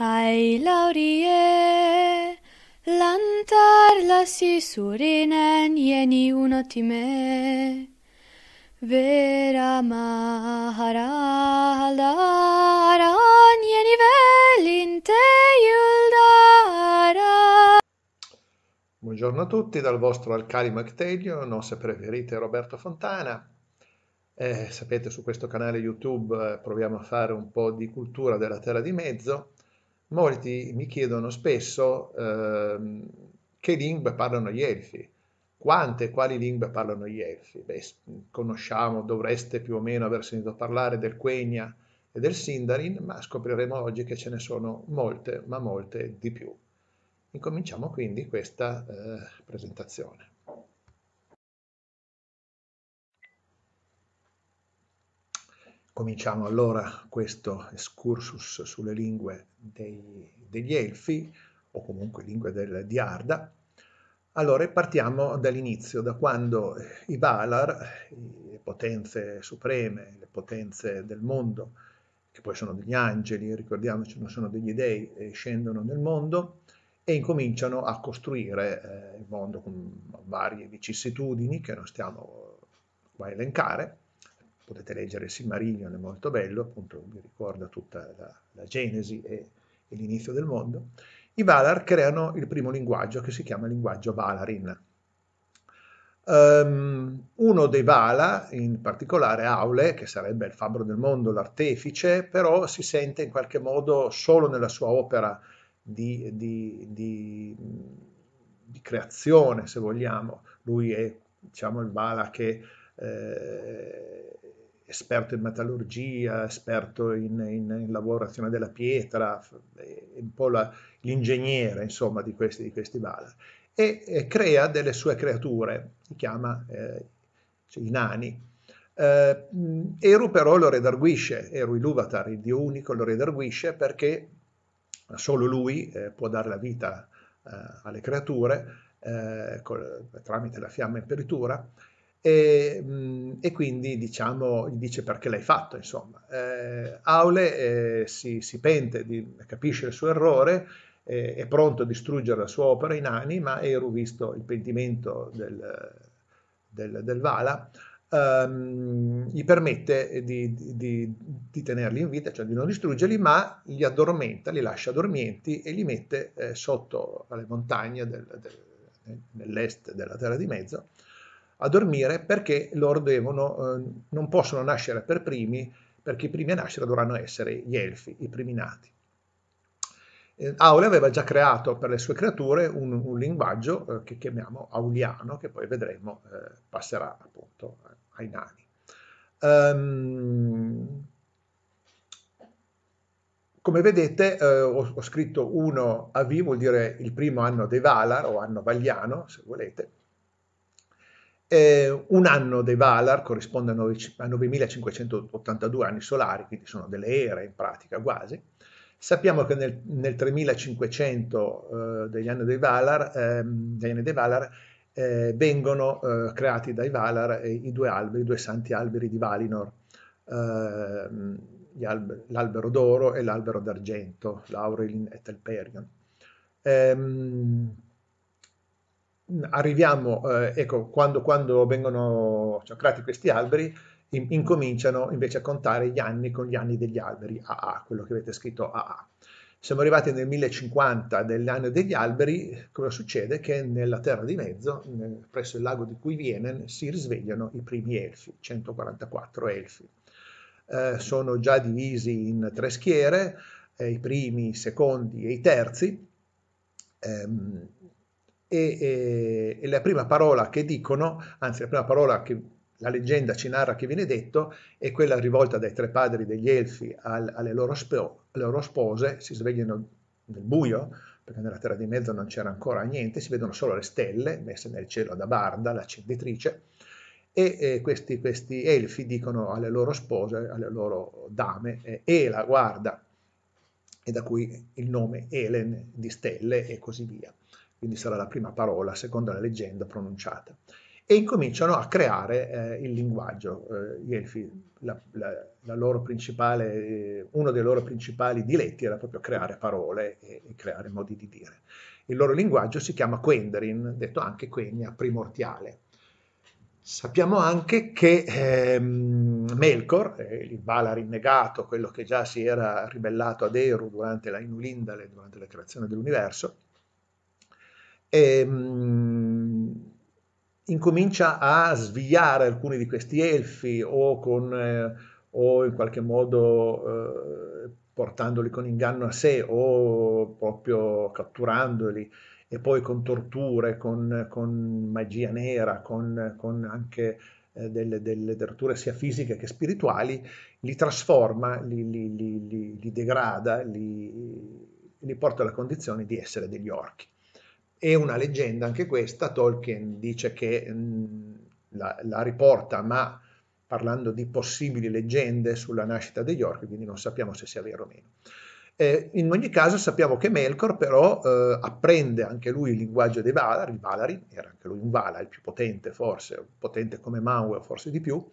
Ai laurie, lantarla si surinen jeni unatime. Vera maharaldaran jeni velinte juldara. Buongiorno a tutti dal vostro Alcali Magteglio, non se preferite Roberto Fontana. Eh, sapete su questo canale YouTube eh, proviamo a fare un po' di cultura della terra di mezzo molti mi chiedono spesso eh, che lingue parlano gli elfi, quante e quali lingue parlano gli elfi. Beh, conosciamo, dovreste più o meno aver sentito parlare del Quenya e del Sindarin, ma scopriremo oggi che ce ne sono molte, ma molte di più. Incominciamo quindi questa eh, presentazione. Cominciamo allora questo excursus sulle lingue dei, degli Elfi, o comunque lingue del, di Arda. Allora, partiamo dall'inizio, da quando i Valar, le potenze supreme, le potenze del mondo, che poi sono degli angeli, ricordiamoci, non sono degli dei, scendono nel mondo e incominciano a costruire eh, il mondo con varie vicissitudini che non stiamo qua a elencare, potete leggere il Silmarillion, è molto bello, appunto vi ricorda tutta la, la Genesi e, e l'inizio del mondo, i Valar creano il primo linguaggio che si chiama linguaggio Valarin. Um, uno dei Vala, in particolare Aule, che sarebbe il fabbro del mondo, l'artefice, però si sente in qualche modo solo nella sua opera di, di, di, di creazione, se vogliamo. Lui è diciamo, il Vala che eh, esperto in metallurgia, esperto in, in, in lavorazione della pietra, un po' la, l'ingegnere insomma di questi, di questi Valar, e eh, crea delle sue creature, si chiama eh, cioè, i nani. Eh, Eru però lo redarguisce, Eru Ilúvatar, il dio unico, lo redarguisce perché solo lui eh, può dare la vita eh, alle creature eh, col, tramite la fiamma in peritura, e, mh, mm, e quindi diciamo, gli dice perché l'hai fatto, insomma. Eh, Aule eh, si, si, pente, di, capisce il suo errore, eh, è pronto a distruggere la sua opera in anni, ma Eru, visto il pentimento del, del, del Vala, ehm, gli permette di, di, di, tenerli in vita, cioè di non distruggerli, ma li addormenta, li lascia dormienti e li mette eh, sotto alle montagne del, nell'est della Terra di Mezzo, a dormire perché loro devono, eh, non possono nascere per primi, perché i primi a nascere dovranno essere gli elfi, i primi nati. Eh, Aule aveva già creato per le sue creature un, un linguaggio eh, che chiamiamo auliano, che poi vedremo eh, passerà appunto eh, ai nani. Um, come vedete eh, ho, ho, scritto 1 AV, vuol dire il primo anno dei Valar o anno Vagliano, se volete, eh, un anno dei Valar corrisponde a, 9, a 9.582 anni solari, quindi sono delle ere in pratica quasi. Sappiamo che nel, nel 3500 eh, degli anni dei Valar, ehm, anni dei Valar eh, vengono eh, creati dai Valar eh, i due alberi, i due santi alberi di Valinor, ehm, alber, l'albero d'oro e l'albero d'argento, l'Aurelin e Telperion. Ehm, arriviamo, eh, ecco, quando, quando, vengono cioè, creati questi alberi, in, incominciano invece a contare gli anni con gli anni degli alberi, AA, quello che avete scritto AA. Siamo arrivati nel 1050 dell'anno degli alberi, cosa succede? Che nella Terra di Mezzo, presso il lago di cui viene, si risvegliano i primi elfi, 144 elfi. Eh, sono già divisi in tre schiere, eh, i primi, i secondi e i terzi. Ehm, e, e, e la prima parola che dicono, anzi la prima parola che la leggenda ci narra che viene detto è quella rivolta dai tre padri degli elfi al, alle, loro spo, alle, loro spose, si svegliano nel buio, perché nella terra di mezzo non c'era ancora niente, si vedono solo le stelle messe nel cielo da Barda, l'accenditrice, e eh, questi, questi, elfi dicono alle loro spose, alle loro dame, eh, Ela, guarda, e da cui il nome Elen di stelle e così via quindi sarà la prima parola secondo la leggenda pronunciata. E incominciano a creare eh, il linguaggio. Eh, gli elfi, la, la, la eh, uno dei loro principali diletti era proprio creare parole e, e, creare modi di dire. Il loro linguaggio si chiama Quenderin, detto anche Quenya primordiale. Sappiamo anche che ehm, Melkor, eh, il Valar rinnegato, quello che già si era ribellato ad Eru durante la Inulindale, durante la creazione dell'universo, ehm, incomincia a sviare alcuni di questi elfi o, con, eh, o in qualche modo eh, portandoli con inganno a sé o proprio catturandoli e poi con torture, con, con magia nera, con, con anche eh, delle, delle, torture sia fisiche che spirituali, li trasforma, li, li, li, li degrada, li porta alla condizione di essere degli orchi. È una leggenda anche questa, Tolkien dice che mh, mm, la, la, riporta, ma parlando di possibili leggende sulla nascita degli orchi, quindi non sappiamo se sia vero o meno. Eh, in ogni caso sappiamo che Melkor però eh, apprende anche lui il linguaggio dei Valar, il Valarin, era anche lui un Valar, il più potente forse, potente come Manwë o forse di più,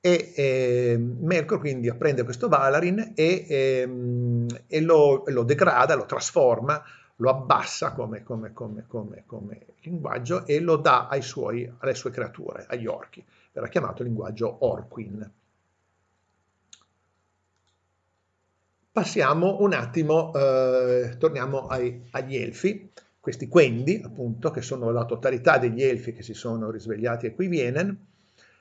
e eh, Melkor quindi apprende questo Valarin e, ehm, e lo, lo degrada, lo trasforma lo abbassa come, come, come, come linguaggio e lo dà suoi, alle sue creature, agli orchi. Verrà chiamato linguaggio Orquin. Passiamo un attimo, eh, torniamo ai, agli elfi, questi Quendi, appunto, che sono la totalità degli elfi che si sono risvegliati e qui vienen.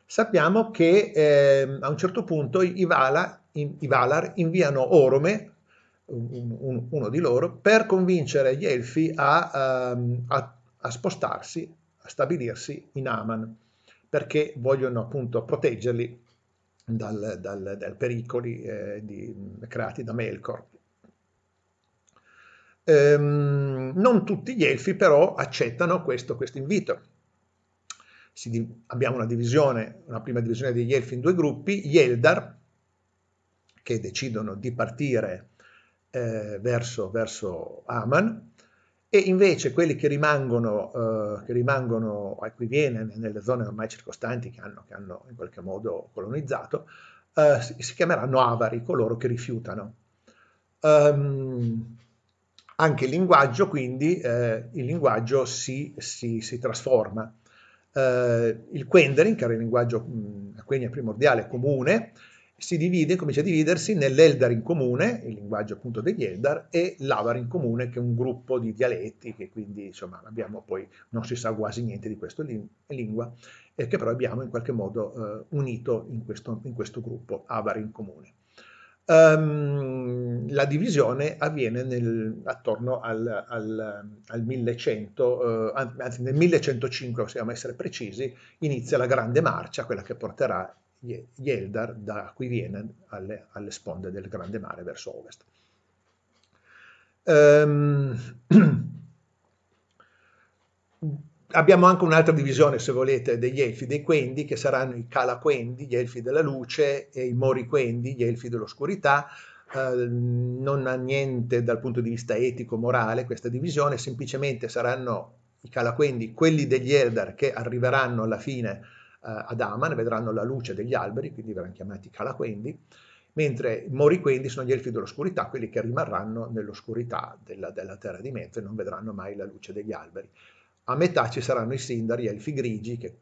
Sappiamo che eh, a un certo punto i, Vala, in, i Valar inviano Orome un, un, uno di loro, per convincere gli Elfi a, ehm, a, a spostarsi, a stabilirsi in Aman, perché vogliono appunto proteggerli dal, dal, dal pericoli eh, di, creati da Melkor. Ehm, non tutti gli elfi però accettano questo, questo invito. Si, abbiamo una divisione, una prima divisione degli elfi in due gruppi, gli Eldar, che decidono di partire eh, verso, verso, Aman e invece quelli che rimangono, eh, che rimangono a Equiviene, nelle zone ormai circostanti che hanno, che hanno in qualche modo colonizzato, eh, si, si, chiameranno avari, coloro che rifiutano. Um, anche il linguaggio, quindi, eh, il linguaggio si, si, si trasforma. Eh, il Quenderin, che era il linguaggio mh, a quenya primordiale comune, si divide, comincia a dividersi nell'Eldar in comune, il linguaggio appunto degli Eldar, e l'Avar in comune, che è un gruppo di dialetti, che quindi insomma abbiamo poi, non si sa quasi niente di questa lingua, e che però abbiamo in qualche modo eh, unito in questo, in questo, gruppo Avar in comune. Um, la divisione avviene nel, attorno al, al, al 1100, eh, anzi nel 1105, possiamo essere precisi, inizia la grande marcia, quella che porterà gli Eldar da Aquiviene alle, alle sponde del Grande Mare verso ovest. Um, abbiamo anche un'altra divisione, se volete, degli Elfi dei Quendi, che saranno i Calaquendi, gli Elfi della Luce, e i Moriquendi, gli Elfi dell'Oscurità, Uh, non ha niente dal punto di vista etico-morale questa divisione, semplicemente saranno i calaquendi, quelli degli Eldar che arriveranno alla fine eh, ad Aman, vedranno la luce degli alberi, quindi verranno chiamati Calaquendi, mentre Moriquendi sono gli elfi dell'oscurità, quelli che rimarranno nell'oscurità della, della terra di mezzo e non vedranno mai la luce degli alberi. A metà ci saranno i Sindari, elfi grigi, che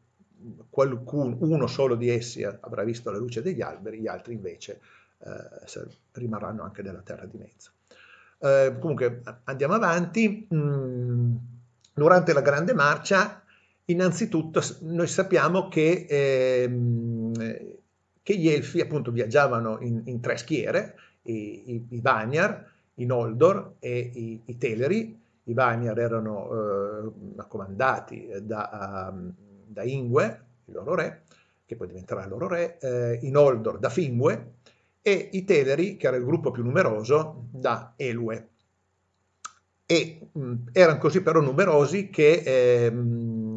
qualcuno, uno solo di essi avrà visto la luce degli alberi, gli altri invece eh, rimarranno anche nella terra di Mezzo. Eh, comunque andiamo avanti. Mm, durante la grande marcia Innanzitutto noi sappiamo che, eh, che gli Elfi appunto viaggiavano in, in tre schiere, i, i, i Vanyar, i Noldor e i, i Teleri. I Vanyar erano eh, comandati da, ehm, da, Ingwe, il loro re, che poi diventerà il loro re, eh, i Noldor da Fingue e i Teleri, che era il gruppo più numeroso, da Elue. E mh, mm, erano così però numerosi che... Eh,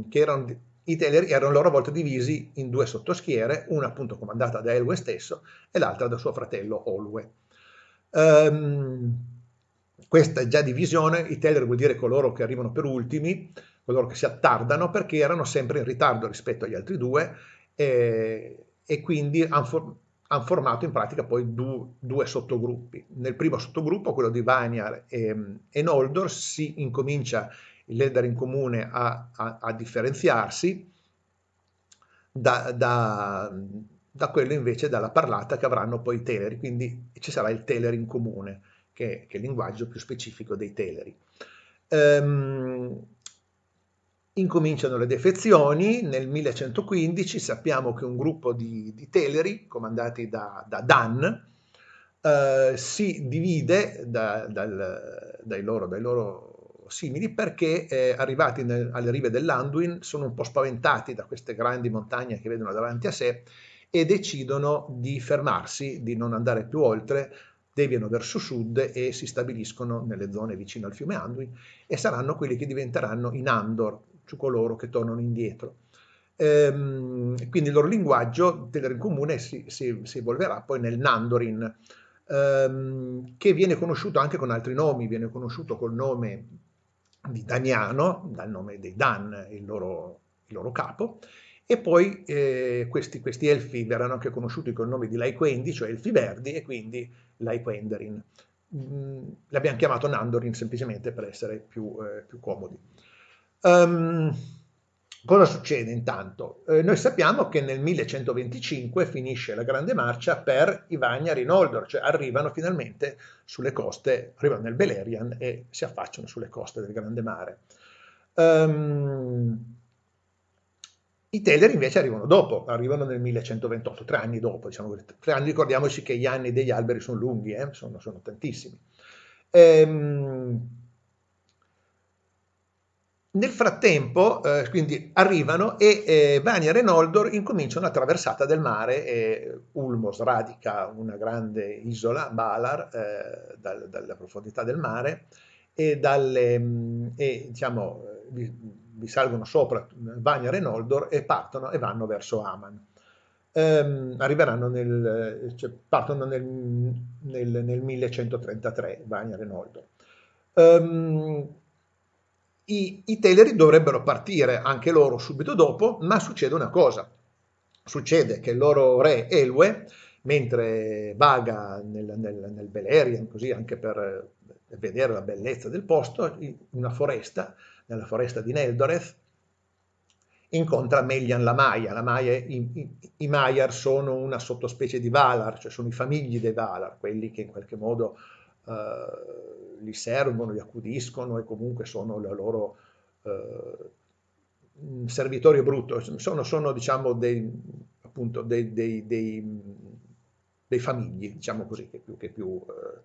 che erano, i teneri erano a loro volta divisi in due sottoschiere, una appunto comandata da Elwe stesso e l'altra da suo fratello Olwe. Um, questa già divisione, i teller vuol dire coloro che arrivano per ultimi, coloro che si attardano perché erano sempre in ritardo rispetto agli altri due e, e quindi hanno for han formato in pratica poi du due sottogruppi. Nel primo sottogruppo, quello di Vaniar e, e Noldor, si incomincia il lender in comune a, a, a differenziarsi da, da, da, quello invece dalla parlata che avranno poi i teleri, quindi ci sarà il teler in comune, che, che, è il linguaggio più specifico dei teleri. Ehm, incominciano le defezioni, nel 1115 sappiamo che un gruppo di, di teleri, comandati da, da Dan, eh, si divide da, dal, dai, loro, dai loro simili perché eh, arrivati nel, alle rive dell'Anduin sono un po' spaventati da queste grandi montagne che vedono davanti a sé e decidono di fermarsi, di non andare più oltre, deviano verso sud e si stabiliscono nelle zone vicino al fiume Anduin e saranno quelli che diventeranno in Andor, cioè coloro che tornano indietro. Ehm, quindi il loro linguaggio in comune si, si, si evolverà poi nel Nandorin, ehm, che viene conosciuto anche con altri nomi, viene conosciuto col nome di Daniano, dal nome dei Dan, il loro, il loro capo, e poi eh, questi, questi, elfi verranno anche conosciuti col nome di Laiquendi, cioè elfi verdi, e quindi Laiquenderin. Mm, l'abbiamo chiamato Nandorin semplicemente per essere più, eh, più comodi. Um, Cosa succede intanto? Eh, noi sappiamo che nel 1125 finisce la grande marcia per Ivagna Rinoldor, cioè arrivano finalmente sulle coste, arrivano nel Belerian e si affacciano sulle coste del Grande Mare. Um, i Teleri invece arrivano dopo, arrivano nel 1128, tre anni dopo, diciamo, tre anni, ricordiamoci che gli anni degli alberi sono lunghi, eh? sono, sono, tantissimi. Ehm, nel frattempo, eh, quindi arrivano e eh, Vania e Renoldor incominciano la traversata del mare e Ulmos radica una grande isola, Balar, eh, dal, dalla profondità del mare e, dalle, mh, mm, e diciamo, eh, vi, vi, salgono sopra eh, Vania e Renoldor e partono e vanno verso Aman. Ehm, arriveranno nel, eh, cioè, partono nel, nel, nel 1133, Vania e Renoldor. Ehm, i, i teleri dovrebbero partire anche loro subito dopo, ma succede una cosa. Succede che il loro re Elwe, mentre vaga nel, nel, nel Belerian, così anche per eh, vedere la bellezza del posto, in una foresta, nella foresta di Neldoreth, incontra Melian la Maia. La Maia i, i, I Maiar sono una sottospecie di Valar, cioè sono i famigli dei Valar, quelli che in qualche modo eh, li servono, li accudiscono e comunque sono la loro eh, servitorio brutto, sono, sono diciamo dei, appunto dei, dei, dei, dei, famigli, diciamo così, che più, che più, eh,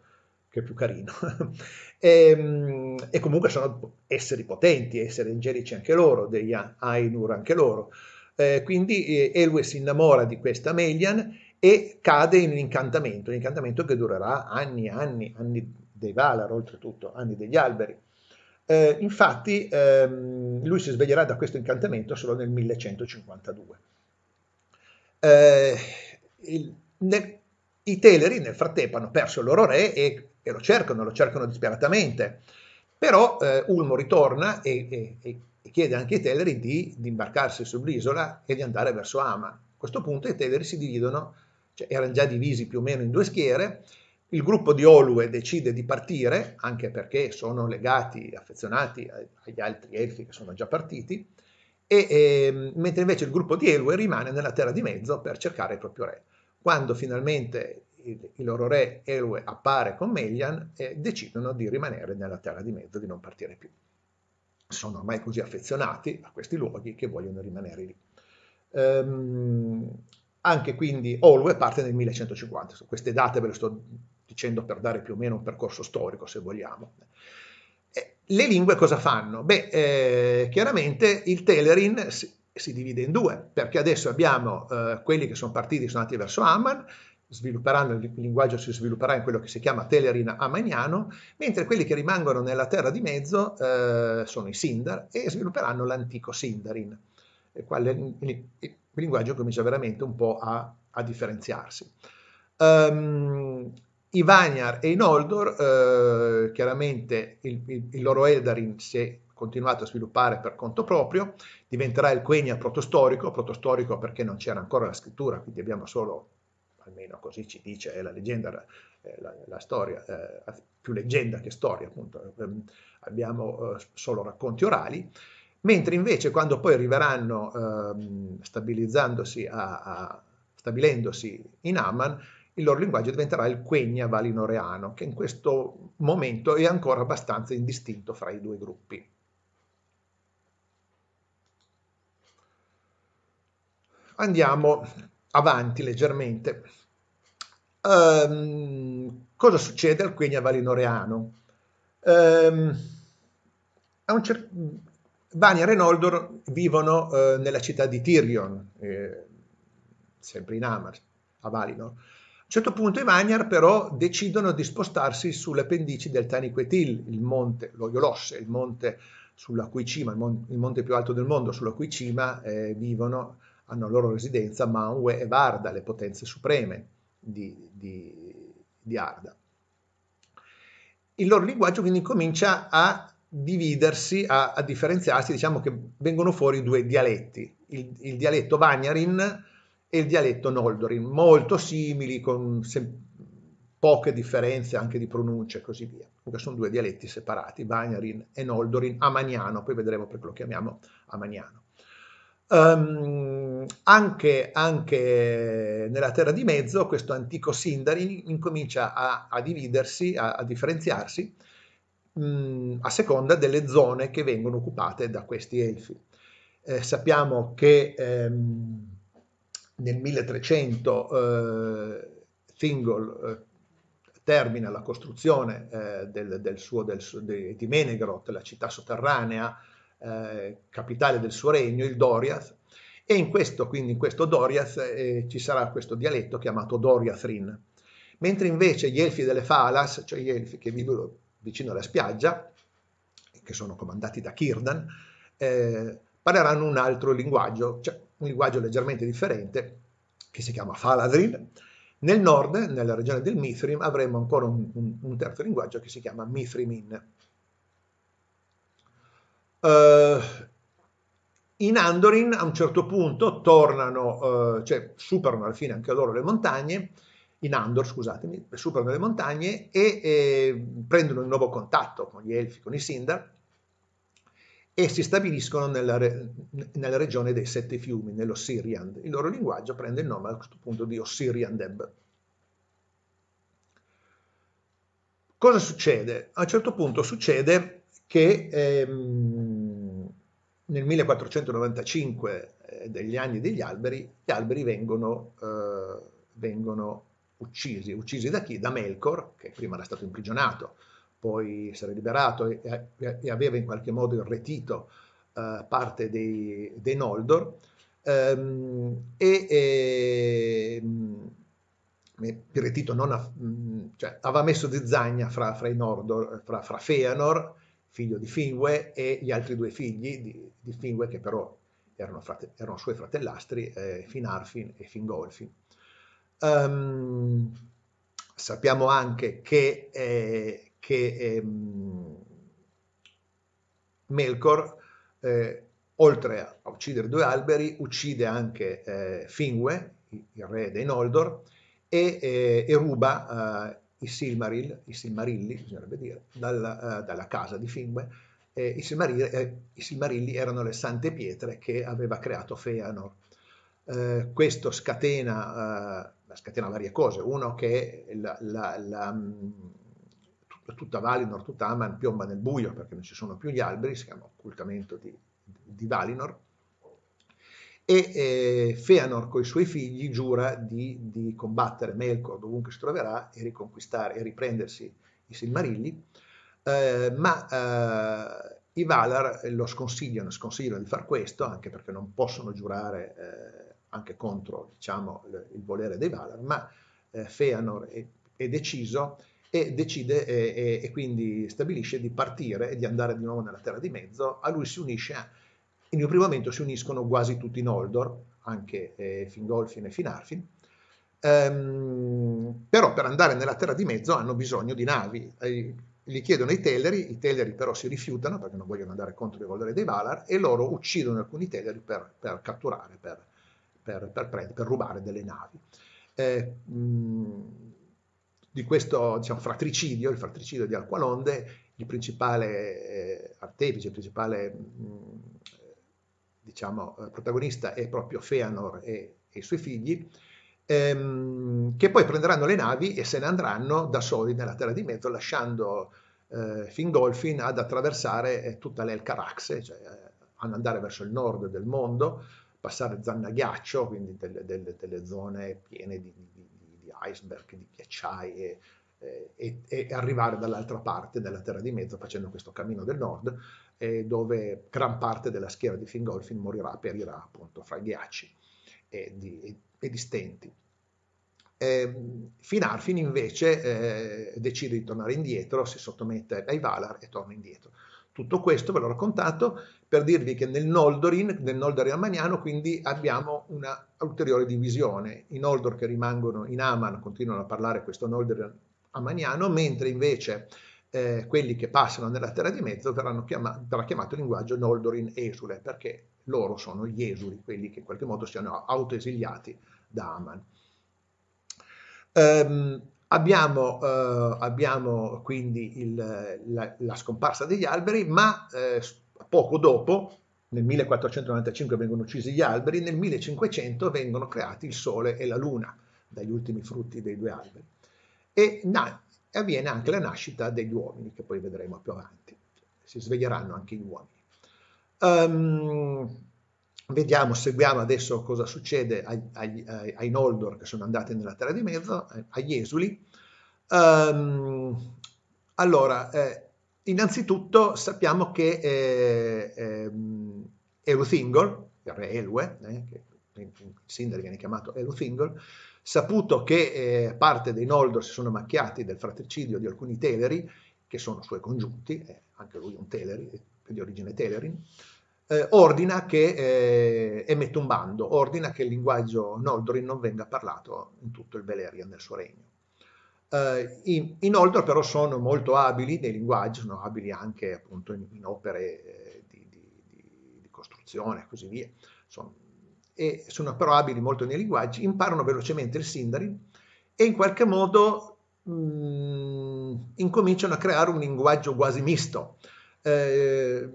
che più carino. e, ehm, e, comunque sono esseri potenti, esseri angelici anche loro, degli Ainur anche loro. Eh, quindi eh, Elwe si innamora di questa Melian e cade in un incantamento, un incantamento che durerà anni, e anni, anni, dei Valar, oltretutto, anni degli alberi. Eh, infatti ehm, lui si sveglierà da questo incantamento solo nel 1152. Eh, il, ne, I Teleri nel frattempo hanno perso il loro re e, e lo cercano, lo cercano disperatamente, però eh, Ulmo ritorna e, e, e, chiede anche ai Teleri di, di imbarcarsi sull'isola e di andare verso Ama. A questo punto i Teleri si dividono, cioè erano già divisi più o meno in due schiere, il gruppo di Olue decide di partire, anche perché sono legati, affezionati agli altri elfi che sono già partiti, e, e, ehm, mentre invece il gruppo di Elue rimane nella terra di mezzo per cercare il proprio re. Quando finalmente il, il loro re Elue appare con Melian, eh, decidono di rimanere nella terra di mezzo, di non partire più. Sono ormai così affezionati a questi luoghi che vogliono rimanere lì. Ehm, anche quindi Olwe parte nel 1150, queste date ve le sto dicendo per dare più o meno un percorso storico, se vogliamo. Eh, le lingue cosa fanno? Beh, eh, chiaramente il Telerin si, si, divide in due, perché adesso abbiamo eh, quelli che sono partiti, sono andati verso Amman, svilupperanno, il linguaggio si svilupperà in quello che si chiama Telerin amaniano, mentre quelli che rimangono nella terra di mezzo eh, sono i Sindar e svilupperanno l'antico Sindarin, il, quale, il, il linguaggio comincia veramente un po' a, a differenziarsi. Um, i Vanyar e i Noldor, eh, chiaramente il, il, il, loro Eldarin si è continuato a sviluppare per conto proprio, diventerà il Quenya protostorico, protostorico perché non c'era ancora la scrittura, quindi abbiamo solo, almeno così ci dice, la leggenda, eh, la, la, storia, eh, più leggenda che storia appunto, ehm, abbiamo eh, solo racconti orali, mentre invece quando poi arriveranno ehm, stabilizzandosi a, a, stabilendosi in Amman, il loro linguaggio diventerà il Quenya valinoreano, che in questo momento è ancora abbastanza indistinto fra i due gruppi. Andiamo avanti leggermente. Um, cosa succede al Quenya valinoreano? Um, cer- Vani e Renoldor vivono uh, nella città di Tirion, eh, sempre in Amar, a Valinor a un certo punto i Vanyar però decidono di spostarsi sulle pendici del Taniquetil, il monte, lo Yolosse, il monte sulla cui cima, il, mon il, monte più alto del mondo, sulla cui cima eh, vivono, hanno la loro residenza Manwe e Varda, le potenze supreme di, di, di Arda. Il loro linguaggio quindi comincia a dividersi, a, a differenziarsi, diciamo che vengono fuori due dialetti, il, il dialetto Vanyarin, e il dialetto Noldorin, molto simili, con poche differenze anche di pronuncia e così via. Comunque sono due dialetti separati, Bagnarin e Noldorin, Amaniano, poi vedremo perché lo chiamiamo Amaniano. Um, anche, anche, nella Terra di Mezzo questo antico Sindarin incomincia a, a dividersi, a, a differenziarsi mh, mm, a seconda delle zone che vengono occupate da questi elfi. Eh, sappiamo che ehm, nel 1300 eh, Thingol eh, termina la costruzione eh, del, del, suo, del, de, di Menegroth, la città sotterranea, eh, capitale del suo regno, il Doriath, e in questo, quindi in questo Doriath eh, ci sarà questo dialetto chiamato Doriathrin. Mentre invece gli elfi delle Falas, cioè gli elfi che vivono vicino alla spiaggia, che sono comandati da Kirdan, eh, parleranno un altro linguaggio, cioè un linguaggio leggermente differente che si chiama Faladril. Nel nord, nella regione del Mithrim, avremo ancora un, un, un terzo linguaggio che si chiama Mithrimin. Uh, in Andorin a un certo punto tornano, eh, cioè superano alla fine anche loro le montagne, in Andor, scusatemi, superano le montagne e, e prendono un nuovo contatto con gli Elfi, con i Sindar, e si stabiliscono nella, re, nella regione dei sette fiumi, nell'Ossirian. Il loro linguaggio prende il nome a questo punto di Ossirian Deb. Cosa succede? A un certo punto succede che ehm, nel 1495 eh, degli anni degli alberi, gli alberi vengono, eh, vengono uccisi. Uccisi da chi? Da Melkor, che prima era stato imprigionato, poi essere liberato e, e aveva in qualche modo irretito uh, parte dei, dei Noldor. Um, e, e Piretito mm, ha, mm, cioè, aveva messo di zagna fra, fra, Nordor, fra, fra, Feanor, figlio di Fingue, e gli altri due figli di, di Fingue, che però erano, frate, erano suoi fratellastri, eh, Finarfin e Fingolfin. Um, sappiamo anche che, eh, che ehm, Melkor, eh, oltre a uccidere due alberi, uccide anche eh, Fingue, il re dei Noldor, e, eh, e ruba eh, i Silmaril, i Silmarilli, bisognerebbe dire, dalla, eh, dalla casa di Fingue. I Silmarilli, eh, i, Silmarilli, erano le sante pietre che aveva creato Feanor. questo scatena, scatena varie cose. Uno che la, la, la mm, tutta Valinor, tutta Aman piomba nel buio perché non ci sono più gli alberi, si chiama occultamento di, di Valinor, e eh, Feanor con i suoi figli giura di, di, combattere Melkor dovunque si troverà e riconquistare e riprendersi i Silmarilli, eh, ma eh, i Valar lo sconsigliano, sconsigliano di far questo anche perché non possono giurare eh, anche contro diciamo, il volere dei Valar, ma eh, Feanor è, è deciso e decide e, e, e quindi stabilisce di partire e di andare di nuovo nella Terra di Mezzo. A lui si unisce, in un primo momento si uniscono quasi tutti i Noldor, anche eh, Fingolfin e Finarfin, ehm, però per andare nella Terra di Mezzo hanno bisogno di navi. Eh, gli chiedono i Teleri, i Teleri però si rifiutano perché non vogliono andare contro i Voldere dei Valar e loro uccidono alcuni Teleri per, per catturare, per, per, per, rubare delle navi. Eh, mh, di questo diciamo, fratricidio, il fratricidio di Alqualonde, il principale eh, artefice, il principale mh, mm, diciamo, eh, protagonista è proprio Feanor e, e i suoi figli, ehm, che poi prenderanno le navi e se ne andranno da soli nella Terra di Mezzo, lasciando eh, Fingolfin ad attraversare eh, tutta l'Elcarax, cioè eh, ad andare verso il nord del mondo, passare Zanna Ghiaccio, quindi delle, delle, delle zone piene di, di iceberg, di ghiacciai e, eh, e, e, arrivare dall'altra parte della Terra di Mezzo facendo questo cammino del nord eh, dove gran parte della schiera di Fingolfin morirà, perirà appunto fra ghiacci e di, e di stenti. Ehm, Finarfin invece eh, decide di tornare indietro, si sottomette ai Valar e torna indietro. Tutto questo ve l'ho raccontato per dirvi che nel Noldorin, nel Noldor Ammaniano, quindi abbiamo una ulteriore divisione. I Noldor che rimangono in Aman continuano a parlare questo Noldorin Ammaniano, mentre invece eh, quelli che passano nella Terra di Mezzo verranno chiamati, verrà chiamato in linguaggio Noldorin Esule, perché loro sono gli esuli, quelli che in qualche modo siano autoesiliati da Aman. Um, ehm, Abbiamo, eh, abbiamo quindi il, la, la, scomparsa degli alberi, ma eh, poco dopo, nel 1495 vengono uccisi gli alberi, nel 1500 vengono creati il Sole e la Luna, dagli ultimi frutti dei due alberi. E avviene anche la nascita degli uomini, che poi vedremo più avanti. Si sveglieranno anche gli uomini. Um, Vediamo, seguiamo adesso cosa succede ai, ai, ai, Noldor che sono andati nella Terra di Mezzo, eh, agli Esuli. Um, allora, eh, innanzitutto sappiamo che eh, eh, Eruthingol, il re Elwe, eh, che Sindar viene chiamato Eruthingol, saputo che eh, parte dei Noldor si sono macchiati del fratricidio di alcuni Teleri, che sono suoi congiunti, anche lui un Teleri, di origine Telerin, eh, ordina che eh, emette un bando, ordina che il linguaggio Noldorin non venga parlato in tutto il Beleriand nel suo regno. Eh, i, Noldor però sono molto abili nei linguaggi, sono abili anche appunto in, in opere eh, di, di, di, di, costruzione e così via, sono, e sono però abili molto nei linguaggi, imparano velocemente il Sindarin e in qualche modo mh, mm, incominciano a creare un linguaggio quasi misto. Eh,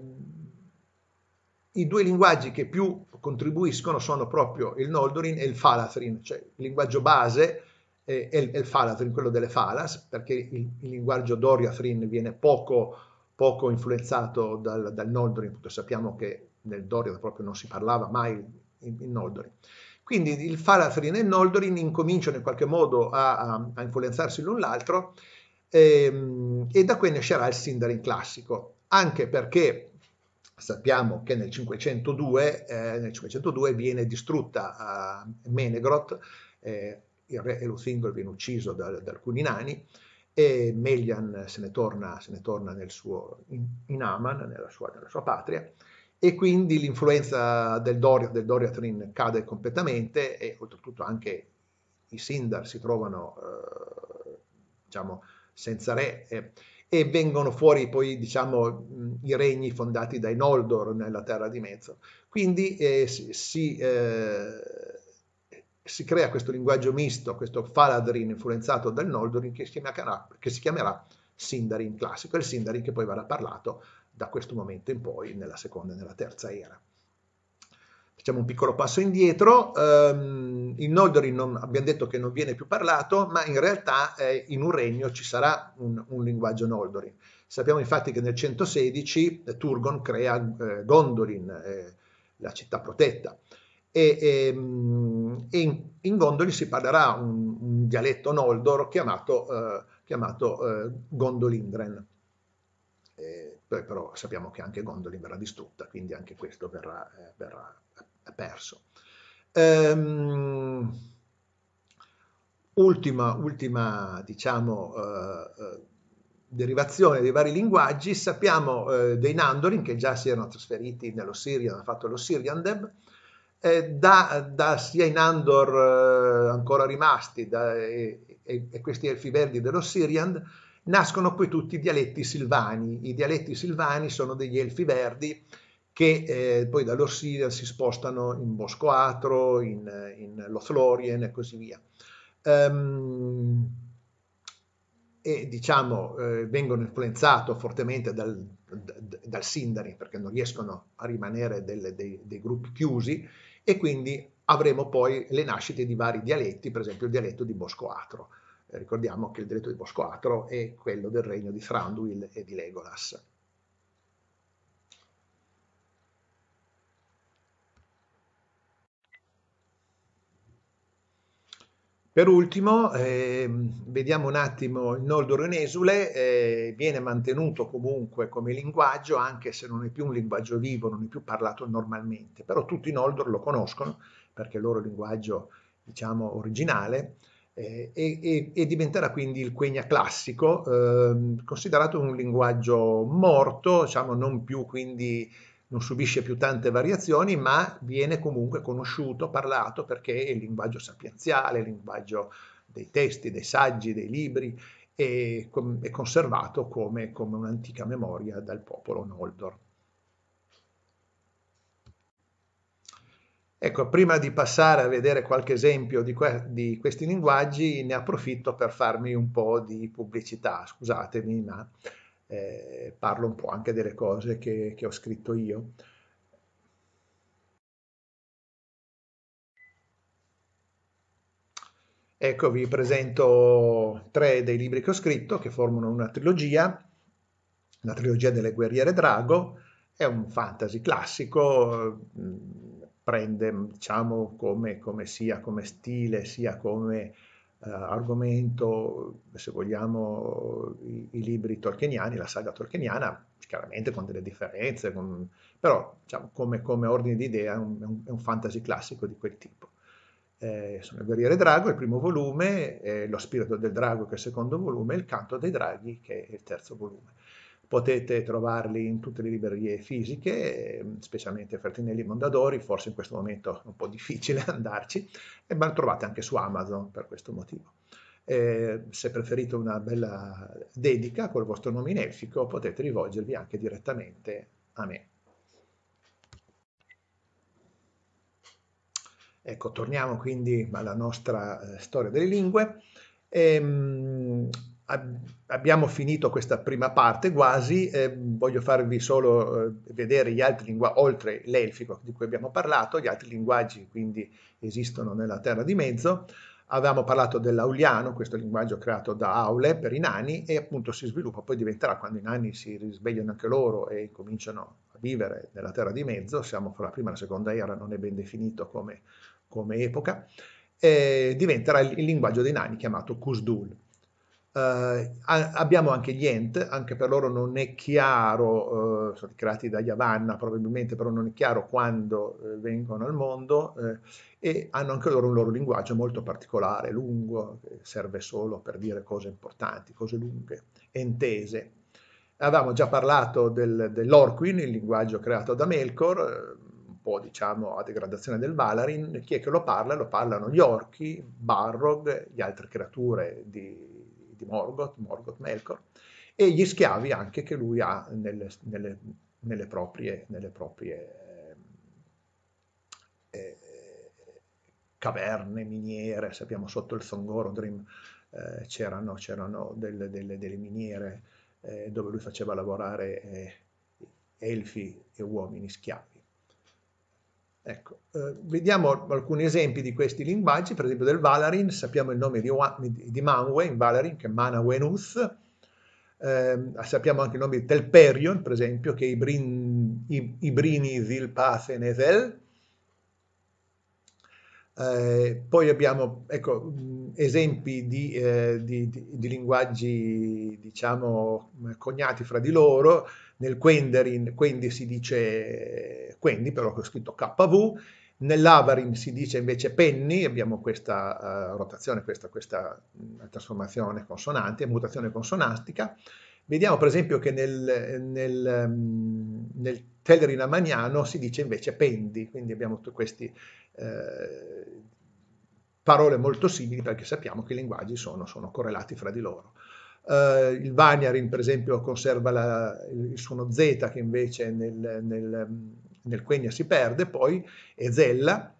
i due linguaggi che più contribuiscono sono proprio il Noldorin e il Falathrin, cioè il linguaggio base è, il, è il Falathrin, quello delle Falas, perché il, il linguaggio Doriathrin viene poco, poco influenzato dal, dal Noldorin, perché sappiamo che nel Doriath proprio non si parlava mai il, il Noldorin. Quindi il Falathrin e il Noldorin incominciano in qualche modo a, a, a influenzarsi l'un l'altro ehm, e da qui nascerà il Sindarin classico, anche perché Sappiamo che nel 502, eh, nel 502 viene distrutta Menegrot, eh, il re Eleuthingol viene ucciso da, da, alcuni nani e Melian se ne torna, se ne torna nel suo, in, in Aman, nella sua, nella sua patria, e quindi l'influenza del, Dor del Doriathrin cade completamente e oltretutto anche i Sindar si trovano eh, diciamo, senza re. Eh, e vengono fuori poi diciamo, i regni fondati dai Noldor nella Terra di Mezzo. Quindi eh, si, si, eh, si, crea questo linguaggio misto, questo Faladrin influenzato dal Noldorin che, che si chiamerà, Sindarin classico, il Sindarin che poi verrà parlato da questo momento in poi nella seconda e nella terza era facciamo un piccolo passo indietro, um, ehm, il Noldorin non, abbiamo detto che non viene più parlato, ma in realtà eh, in un regno ci sarà un, un, linguaggio Noldorin. Sappiamo infatti che nel 116 eh, Turgon crea eh, Gondolin, eh, la città protetta, e, e, ehm, e in, in, Gondolin si parlerà un, un dialetto Noldor chiamato, eh, chiamato eh, Gondolindren. poi però sappiamo che anche Gondolin verrà distrutta, quindi anche questo verrà, verrà perso. Ehm, ultima, ultima diciamo, eh, eh, derivazione dei vari linguaggi, sappiamo eh, dei Nandorin che già si erano trasferiti nello Syrian, hanno fatto lo Syrian Deb, eh, da, da, sia i Nandor eh, ancora rimasti da, e, e, e, questi elfi verdi dello Syrian, nascono poi tutti i dialetti silvani. I dialetti silvani sono degli elfi verdi che eh, poi dall'Orsiria si spostano in Bosco Atro, in, in Lothlorien e così via. Um, e diciamo eh, vengono influenzati fortemente dal, d- dal Sindari perché non riescono a rimanere delle, dei, dei, gruppi chiusi e quindi avremo poi le nascite di vari dialetti, per esempio il dialetto di Bosco Atro. Eh, ricordiamo che il dialetto di Bosco Atro è quello del regno di Thranduil e di Legolas. Per ultimo, eh, vediamo un attimo il Noldor Enesule, eh, viene mantenuto comunque come linguaggio, anche se non è più un linguaggio vivo, non è più parlato normalmente, però tutti i Noldor lo conoscono perché è il loro linguaggio, diciamo, originale. Eh, e, e, diventerà quindi il Quenya classico, ehm, considerato un linguaggio morto, diciamo non più quindi non subisce più tante variazioni, ma viene comunque conosciuto, parlato, perché è il linguaggio sapienziale, il linguaggio dei testi, dei saggi, dei libri, e è conservato come, come un'antica memoria dal popolo Noldor. Ecco, prima di passare a vedere qualche esempio di, que di, questi linguaggi, ne approfitto per farmi un po' di pubblicità, scusatemi, ma eh, parlo un po' anche delle cose che, che ho scritto io. Ecco, vi presento tre dei libri che ho scritto, che formano una trilogia, la trilogia delle guerriere drago, è un fantasy classico, mm, prende diciamo come, come sia come stile, sia come eh, argomento, se vogliamo, i, i, libri tolkieniani, la saga tolkieniana, chiaramente con delle differenze, con, però diciamo, come, come, ordine di idea è un, è un, fantasy classico di quel tipo. Eh, sono il guerriere drago, il primo volume, eh, lo spirito del drago che è il secondo volume, e il canto dei draghi che è il terzo volume. Potete trovarli in tutte le librerie fisiche, specialmente Fertinelli e Mondadori, forse in questo momento è un po' difficile andarci, e ma lo trovate anche su Amazon per questo motivo. Eh, se preferite una bella dedica col vostro nome in elfico, potete rivolgervi anche direttamente a me. Ecco, torniamo quindi alla nostra eh, storia delle lingue. Ehm, abbiamo finito questa prima parte quasi, eh, voglio farvi solo eh, vedere gli altri linguaggi, oltre l'elfico di cui abbiamo parlato, gli altri linguaggi quindi esistono nella Terra di Mezzo. Avevamo parlato dell'auliano, questo linguaggio creato da Aule per i nani e appunto si sviluppa, poi diventerà quando i nani si risvegliano anche loro e cominciano a vivere nella Terra di Mezzo, siamo fra la prima e la seconda era, non è ben definito come, come epoca, eh, diventerà il, il linguaggio dei nani chiamato Kusdul. Uh, abbiamo anche gli ent, anche per loro non è chiaro, uh, sono creati da Yavanna probabilmente, però non è chiaro quando uh, vengono al mondo e hanno anche loro un loro linguaggio molto particolare, lungo, serve solo per dire cose importanti, cose lunghe, entese. Avevamo già parlato del, dell'Orquin, il linguaggio creato da Melkor, un po' diciamo a degradazione del Valarin, chi è che lo parla? Lo parlano gli orchi, Barrog, le altre creature di di Morgoth, Morgoth Melkor, e gli schiavi anche che lui ha nelle, nelle, nelle proprie, nelle proprie eh, eh, caverne, miniere, sappiamo sotto il Zongorodrim eh, c'erano, delle, delle, delle, miniere eh, dove lui faceva lavorare eh, elfi e uomini schiavi. Ecco, eh, vediamo alcuni esempi di questi linguaggi, per esempio del Valarin, sappiamo il nome di, di Manwe in Valarin, che è Manawenuth, eh, sappiamo anche il nome di Telperion, per esempio, che è Ibrin, Ibrini Zilpasen Ezel, eh, poi abbiamo ecco, esempi di, eh, di, di, di, linguaggi, diciamo, cognati fra di loro. Nel Quenderin, quindi si dice quindi però ho scritto KV, nell'Avarin si dice invece penny, abbiamo questa uh, rotazione, questa, questa mm, trasformazione consonante, mutazione consonastica. Vediamo per esempio che nel, nel, mm, nel telerinamaniano si dice invece pendi, quindi abbiamo tutte queste eh, parole molto simili perché sappiamo che i linguaggi sono, sono correlati fra di loro. Eh, il Vanyarin per esempio conserva la, il suono Z che invece nel, nel mm, nel Quenya si perde poi Ezella,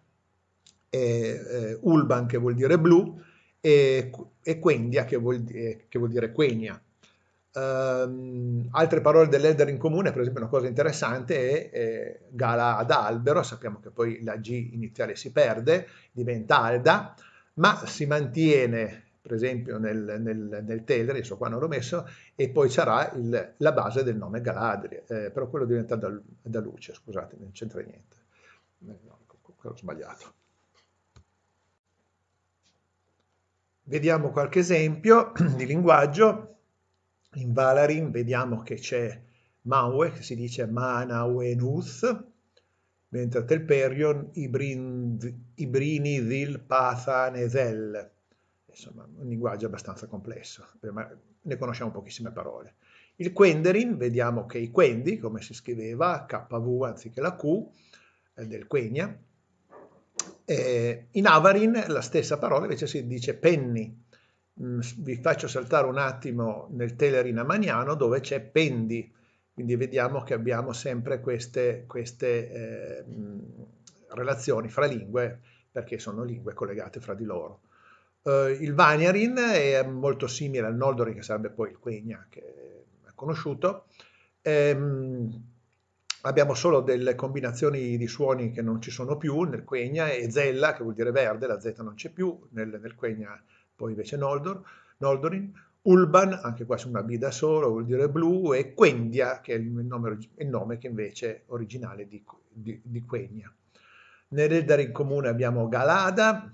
eh, Ulban che vuol dire blu e, e Quendia che vuol, eh, che vuol dire Quenya. Um, altre parole dell'Elder in comune, per esempio una cosa interessante è eh, Gala ad albero, sappiamo che poi la G iniziale si perde, diventa Alda, ma si mantiene per esempio nel, nel, nel Taylor, adesso qua non l'ho messo, e poi sarà il, la base del nome Galadriel, eh, però quello diventa da, da luce, scusate, non c'entra niente, eh, no, ho sbagliato. Vediamo qualche esempio di linguaggio, in Valarin vediamo che c'è Maue, che si dice Manawenuth, mentre Telperion Ibrinidil Pathanezel insomma, un linguaggio abbastanza complesso, eh, ma ne conosciamo pochissime parole. Il quenderin, vediamo che i quendi, come si scriveva, KV anziché la Q, eh, del quenya, eh, in avarin la stessa parola invece si dice penni. Mm, vi faccio saltare un attimo nel telerin amaniano dove c'è pendi, quindi vediamo che abbiamo sempre queste, queste eh, mm, relazioni fra lingue, perché sono lingue collegate fra di loro. Eh, il Vaniarin è molto simile al Noldorin, che sarebbe poi il Quegna che è conosciuto. Eh, abbiamo solo delle combinazioni di suoni che non ci sono più nel Quegna e Zella, che vuol dire verde, la Z non c'è più, nel, nel Quegna poi invece Noldor, Noldorin. Ulban, anche qua su una B da solo, vuol dire blu, e Quendia, che è il nome, il nome che invece è originale di, di, di Quenya. Nell'Eldarin comune abbiamo Galada,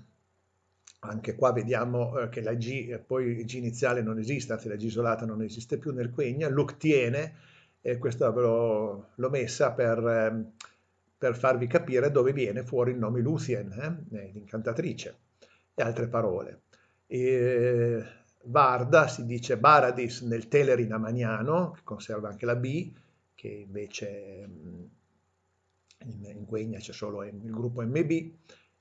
anche qua vediamo eh, che la G, eh, poi G iniziale non esiste, anzi la G isolata non esiste più nel Quegna, tiene, e questo l'ho messa per, ehm, per, farvi capire dove viene fuori il nome Lucien, eh, l'incantatrice, e altre parole. E, Varda si dice Baradis nel Telerin Amaniano, che conserva anche la B, che invece mm, in, in Quegna c'è solo il gruppo MB,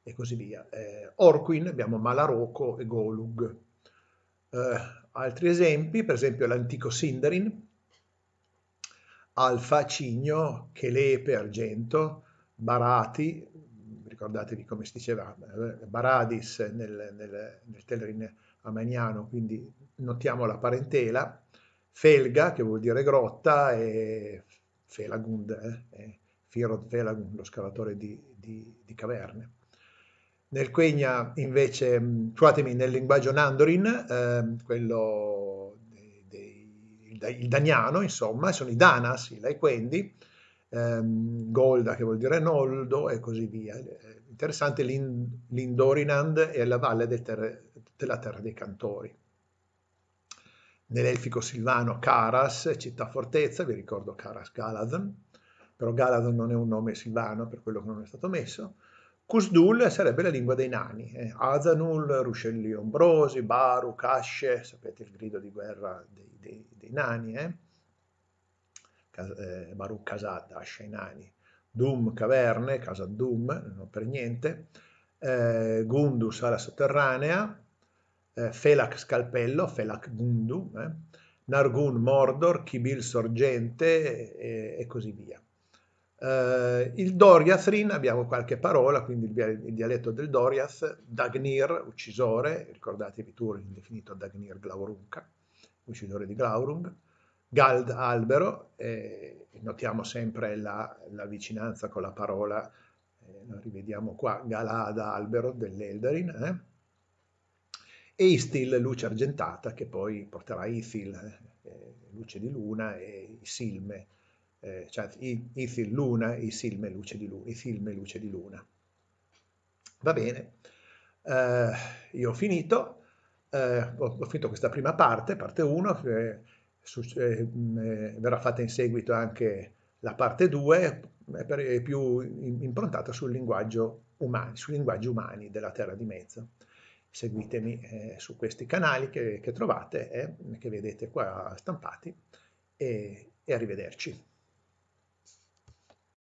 e così via. Eh, Orquin abbiamo Malarocco e Golug. Eh, altri esempi, per esempio l'antico Sindarin, Alfa, Cigno, Chelepe, Argento, Barati, ricordatevi come si diceva, eh, Baradis nel, nel, nel Telerin amaniano, quindi notiamo la parentela, Felga, che vuol dire grotta, e Felagund, eh, eh Firod Felagund, lo scavatore di, di, di caverne. Nel Quegna, invece, mm, scusatemi, nel linguaggio Nandorin, eh, quello dei, dei, il daniano, insomma, sono i Danas, i Laequendi, ehm, Golda che vuol dire Noldo e così via. È eh, interessante l'Indorinand e la valle del terre, della terra dei cantori. Nell'elfico silvano Caras, città fortezza, vi ricordo Caras Galadon, però Galadon non è un nome silvano per quello che non è stato messo Kusdul sarebbe la lingua dei nani, eh, Azanul, Ruscelli Ombrosi, Baru, Kasce, sapete il grido di guerra dei, dei, dei nani, eh? eh Baru Kasad, Ascia i nani, Dum, Caverne, Casa Dum, non per niente, eh, Gundu, Sala Sotterranea, eh, Felak Scalpello, Felak Gundu, eh? Nargun Mordor, Kibil Sorgente e, e così via. Uh, il Doriathrin, abbiamo qualche parola, quindi il, il dialetto del Doriath, Dagnir, uccisore, ricordatevi Turin definito Dagnir Glaurunca, uccisore di Glaurung, Gald, albero, eh, notiamo sempre la, la, vicinanza con la parola, eh, noi rivediamo qua, Galada, albero dell'Eldarin, eh? e Istil, luce argentata, che poi porterà Ithil, eh, eh, luce di luna, e Silme, eh, cioè Isil Luna, Isilme luce, di luna, Isilme luce di Luna. Va bene, eh, io ho finito, eh, ho, ho, finito questa prima parte, parte 1, eh, mm, eh, verrà fatta in seguito anche la parte 2, è più improntata sul linguaggio umano, sui linguaggi umani della Terra di Mezzo. Seguitemi eh, su questi canali che, che trovate e eh, che vedete qua stampati e, e arrivederci.